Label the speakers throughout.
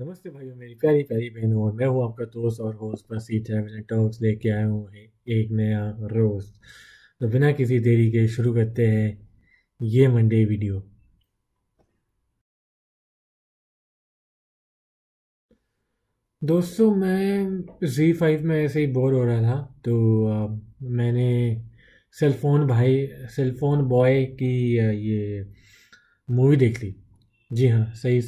Speaker 1: नमस्ते भाइयों मेरी प्यारी प्यारी बहनों और मैं हूँ आपका दोस्त और होस्ट बसी ट्रैवल टॉक्स लेके आया हूँ एक नया रोज तो बिना किसी देरी के शुरू करते हैं ये मंडे वीडियो दोस्तों मैं जी फाइव में ऐसे ही बोर हो रहा था तो आ, मैंने सेलफोन भाई सेलफोन बॉय की ये मूवी देख ली जी हाँ सही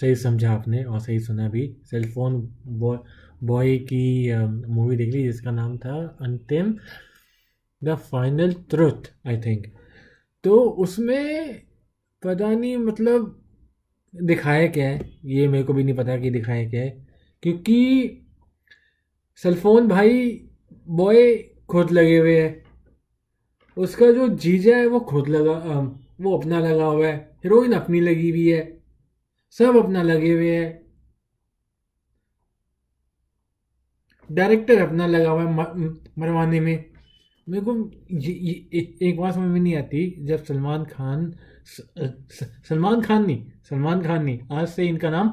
Speaker 1: सही समझा आपने और सही सुना भी सेलफोन बॉय बॉय की मूवी देख ली जिसका नाम था Antim the final truth I think तो उसमें पता नहीं मतलब दिखाया क्या है ये मेरे को भी नहीं पता कि दिखाया क्या है क्योंकि सेलफोन भाई बॉय खुद लगे हुए है उसका जो जीजा है वो खुद लगा वो अपना लगा हुआ है हीरोइन अपनी लगी हुई है सब अपना लगे हुए है डायरेक्टर अपना लगा हुआ है मरवाने में मेरे को एक बात समझ में नहीं आती जब सलमान खान सलमान खान नहीं सलमान खान नहीं आज से इनका नाम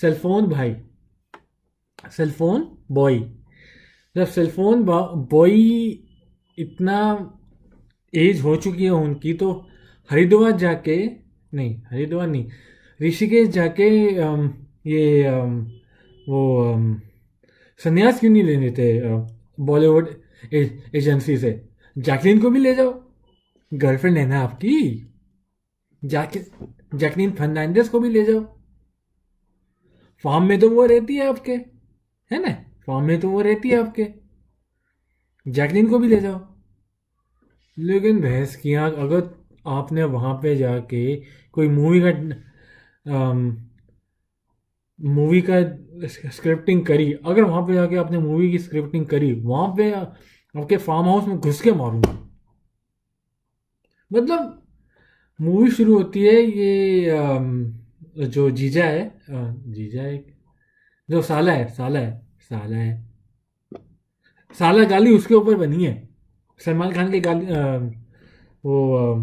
Speaker 1: सेलफोन भाई सेलफोन बॉय जब सेलफोन बॉय इतना एज हो चुकी है उनकी तो हरिद्वार जाके नहीं हरिद्वार नहीं ऋषिकेश जाके ये वो संन्यास क्यों नहीं लेते बॉलीवुड एजेंसी से जैकलिन को भी ले जाओ गर्लफ्रेंड है ना आपकी जैकलिन फर्नांडिस को भी ले जाओ फॉर्म में तो वो रहती है आपके है ना फॉर्म में तो वो रहती है आपके जैकलिन को भी ले जाओ लेकिन भैंस की अगर आपने वहां पे जाके कोई मूवी का मूवी um, का स्क्रिप्टिंग करी अगर वहाँ पे जाके आपने मूवी की स्क्रिप्टिंग करी वहाँ पे आपके फार्म हाउस में घुस के मारूंगा मतलब मूवी शुरू होती है ये um, जो जीजा है uh, जीजा है जो साला है साला है साला है साला गाली उसके ऊपर बनी है सलमान खान की गाली uh, वो uh,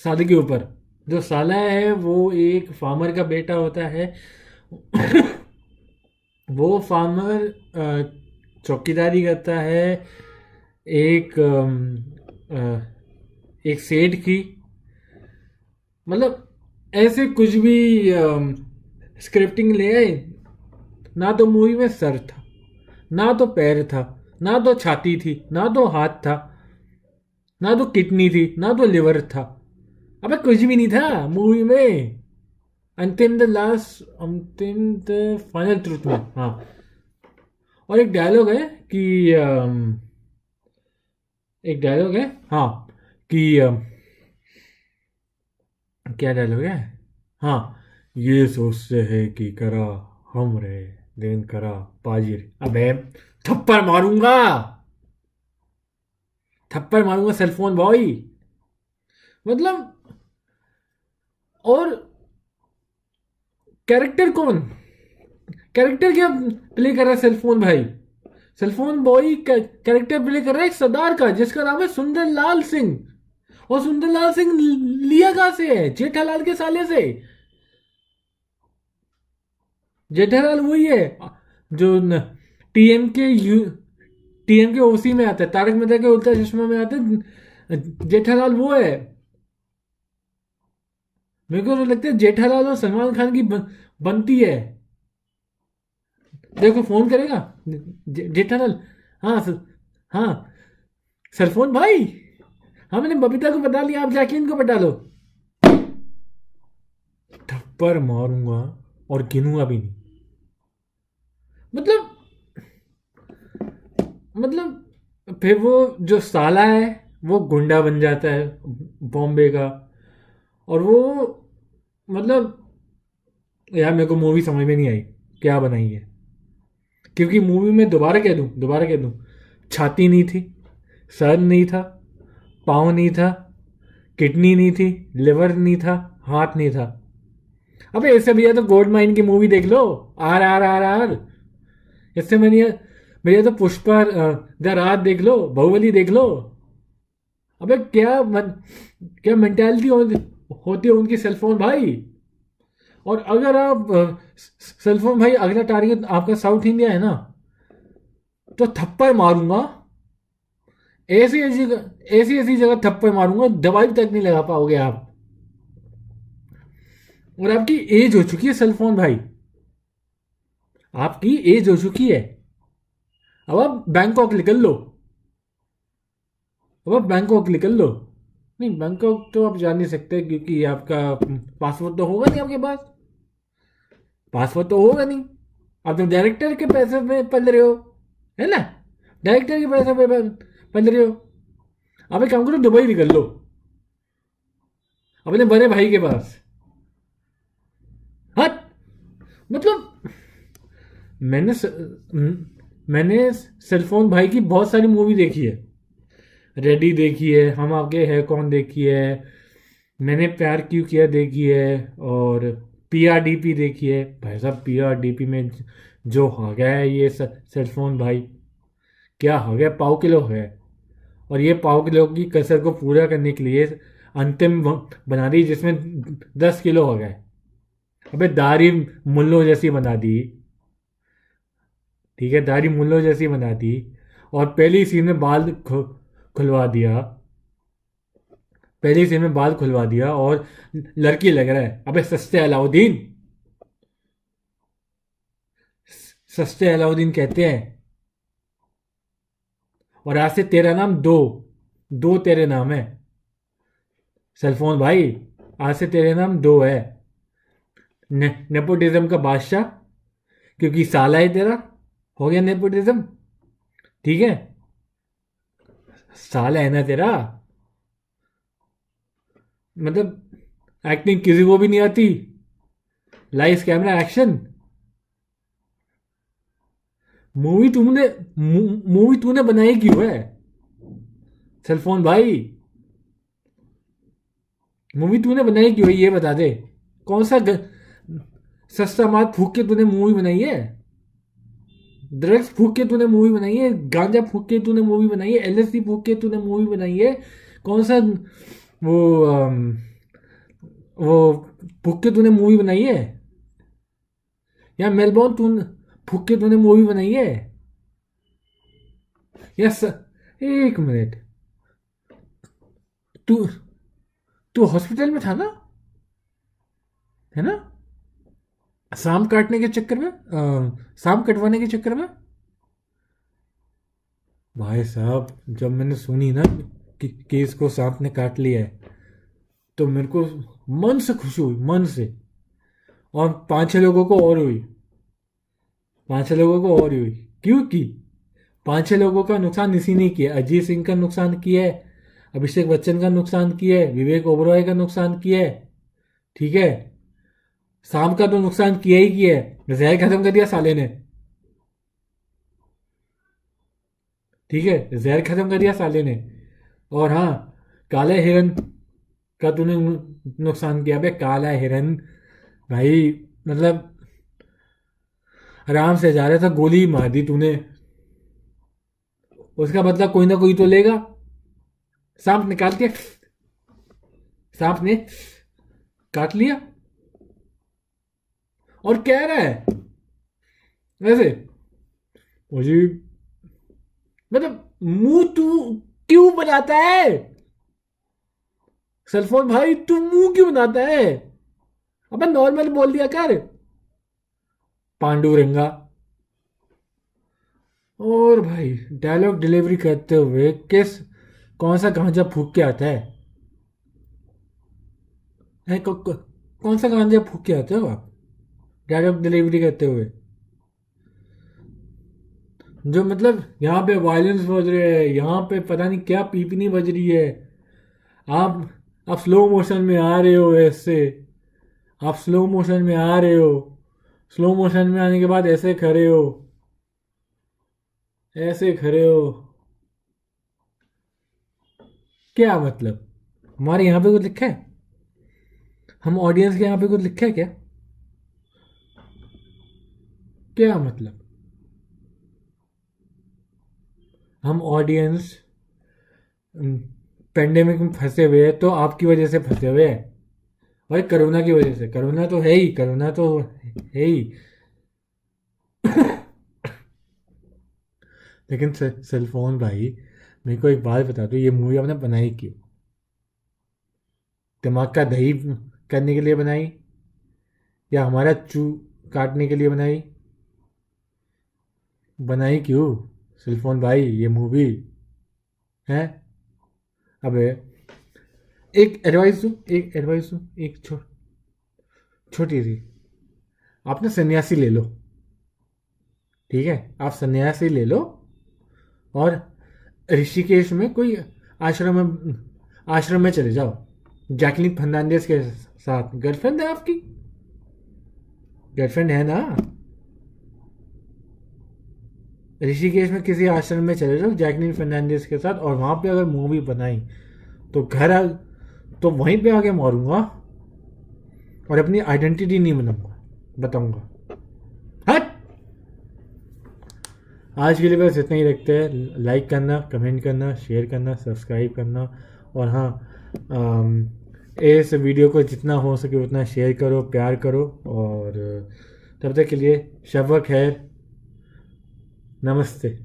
Speaker 1: साले के ऊपर जो साला है वो एक फार्मर का बेटा होता है वो फार्मर चौकीदारी करता है एक एक सेठ की मतलब ऐसे कुछ भी स्क्रिप्टिंग ले आए ना तो मूवी में सर था ना तो पैर था ना तो छाती थी ना तो हाथ था ना तो किडनी थी ना तो लिवर था अबे कुछ भी नहीं था मूवी में Antim the last Antim the final truth में हाँ और एक डायलॉग है कि um, एक डायलॉग है हाँ कि um, क्या डायलॉग है हाँ ये सोचते है कि करा हम रहे देन करा पाजिर अब थप्पड़ मारूंगा थप्पड़ मारूंगा सेलफोन बॉय मतलब और कैरेक्टर कौन कैरेक्टर क्या प्ले कर रहा है सेलफोन भाई सेलफोन बॉय कैरेक्टर प्ले कर रहा है सरदार का जिसका नाम है सुंदर लाल सिंह और सुंदर लाल सिंह लिया कहा से है जेठालाल के साले से जेठालाल वही है जो टीएम के यू टीएम के ओसी में आता है तारक मेहता के उल्टा चश्मा में आता है जेठालाल वो है मेरे को तो लगता है जेठालाल और सलमान खान की बनती है देखो फोन करेगा जेठालाल हाँ सर, हाँ सरफोन भाई हाँ मैंने बबीता को बता लिया आप जाके इनको बता लो थप्पर मारूंगा और गिनूंगा भी नहीं मतलब मतलब फिर वो जो साला है वो गुंडा बन जाता है बॉम्बे का और वो मतलब यार मेरे को मूवी समझ में नहीं आई क्या बनाई है क्योंकि मूवी में दोबारा कह दूँ दोबारा कह दूँ छाती नहीं थी सर नहीं था पाँव नहीं था किडनी नहीं थी लिवर नहीं था हाथ नहीं था अबे इससे भैया तो गोल्ड माइन की मूवी देख लो आर आर आर आर इससे मैंने भैया तो पुष्पा द रात देख लो बाहुबली देख लो अबे क्या मन, क्या मेंटेलिटी होती होती है उनकी सेलफोन भाई और अगर आप सेलफोन भाई अगला टारगेट आपका साउथ इंडिया है ना तो थप्पड़ मारूंगा ऐसी ऐसी ऐसी ऐसी जगह थप्पड़ मारूंगा दवाई तक नहीं लगा पाओगे आप और आपकी एज हो चुकी है सेलफोन भाई आपकी एज हो चुकी है अब आप बैंकॉक निकल लो अब आप बैंकॉक निकल लो नहीं बैंकॉक तो आप जा नहीं सकते क्योंकि आपका पासवर्ड तो होगा नहीं आपके पास पासवर्ड तो होगा नहीं आप तो डायरेक्टर के पैसे में पल रहे हो है ना डायरेक्टर के पैसे में पल रहे हो आप एक काम करो दुबई निकल लो अपने बड़े भाई के पास हट मतलब मैंने मैंने सेलफोन भाई की बहुत सारी मूवी देखी है रेडी देखी है हम आगे है कौन देखी है मैंने प्यार क्यों किया देखी है और पीआरडीपी देखी है भाई साहब पीआरडीपी में जो हो गया है ये सेलफोन भाई क्या हो गया पाव किलो है और ये पाव किलो की कसर को पूरा करने के लिए अंतिम बना दी जिसमें दस किलो हो गए अबे दारी मुल्लो जैसी बना दी ठीक है दारी मुल्लो जैसी बना दी और पहली सीन में बाल खुलवा दिया पहली सीन में बाल खुलवा दिया और लड़की लग रहा है अबे सस्ते अलाउद्दीन सस्ते अलाउद्दीन कहते हैं और आज से तेरा नाम दो दो तेरे नाम है सेलफोन भाई आज से तेरे नाम दो है ने, नेपोटिज्म का बादशाह क्योंकि साला है तेरा हो गया नेपोटिज्म ठीक है साल है ना तेरा मतलब एक्टिंग किसी को भी नहीं आती लाइव कैमरा एक्शन मूवी तुमने मूवी तूने बनाई क्यों है सेलफोन भाई मूवी तूने बनाई क्यों है ये बता दे कौन सा ग... सस्ता मात फूक के तूने मूवी बनाई है ड्रग्स फूक के तूने मूवी बनाई है गांजा फूक के तूने मूवी बनाई है एलएससी फूक के तूने मूवी बनाई है कौन सा वो वो फूक के तूने मूवी बनाई है या मेलबोर्न तू फूक के तूने मूवी बनाई है यस एक मिनट तू तू हॉस्पिटल में था ना है ना सांप काटने के चक्कर में सांप कटवाने के चक्कर में भाई साहब जब मैंने सुनी ना कि केस को सांप ने काट लिया है तो मेरे को मन से खुशी हुई मन से और पांच छह लोगों को और हुई पांच छह लोगों को और हुई क्योंकि पांच छह लोगों का नुकसान इसी ने किया अजीत सिंह का नुकसान किया है अभिषेक बच्चन का नुकसान किया है विवेक ओबरॉय का नुकसान किया है ठीक है शाम का तो नुकसान किया ही किया है जहर खत्म कर दिया साले ने ठीक है जहर खत्म कर दिया साले ने और हाँ काले हिरन का तूने नुकसान किया भाई काला हिरन भाई मतलब आराम से जा रहा था गोली मार दी तूने उसका बदला मतलब कोई ना कोई तो लेगा सांप निकाल के सांप ने काट लिया और कह रहा है वैसे मुझे मतलब मुंह तू क्यों बनाता है सेलफोन भाई तू मुंह क्यों बनाता है अब नॉर्मल बोल दिया कर पांडुरंगा और भाई डायलॉग डिलीवरी करते हुए किस कौन सा गांजा फूक के आता है, कौ, कौ, कौन सा गांजा फूक के आते हो आप डायरेक्ट डिलीवरी करते हुए जो मतलब यहाँ पे वायलेंस बज रहे है यहाँ पे पता नहीं क्या पीपनी बज रही है आप आप स्लो मोशन में आ रहे हो ऐसे आप स्लो मोशन में आ रहे हो स्लो मोशन में आने के बाद ऐसे खड़े हो ऐसे खड़े हो क्या मतलब हमारे यहाँ पे कुछ लिखा है हम ऑडियंस के यहाँ पे कुछ लिखा है क्या क्या मतलब हम ऑडियंस पेंडेमिक में फंसे हुए हैं तो आपकी वजह से फंसे हुए हैं भाई करोना की वजह से करोना तो है ही करोना तो है ही लेकिन सेलफोन भाई मेरे को एक बात बता दो ये मूवी आपने बनाई क्यों दिमाग का दही करने के लिए बनाई या हमारा चू काटने के लिए बनाई बनाई क्यों सेलफोन भाई ये मूवी है अबे एक एडवाइस दो एक एडवाइस दू एक छोट छोटी सी आपने सन्यासी ले लो ठीक है आप सन्यासी ले लो और ऋषिकेश में कोई आश्रम में आश्रम में चले जाओ जैकलिन फर्नांडिस के साथ गर्लफ्रेंड है आपकी गर्लफ्रेंड है ना ऋषिकेश में किसी आश्रम में चले जाओ जैकलिन फर्नांडिस के साथ और वहाँ पे अगर मूवी बनाई तो घर आ तो वहीं पे आके मारूंगा और अपनी आइडेंटिटी नहीं बनाऊंगा बताऊंगा हट आज के लिए बस इतना ही रखते हैं लाइक करना कमेंट करना शेयर करना सब्सक्राइब करना और हाँ इस वीडियो को जितना हो सके उतना शेयर करो प्यार करो और तब तक के लिए शब खैर नमस्ते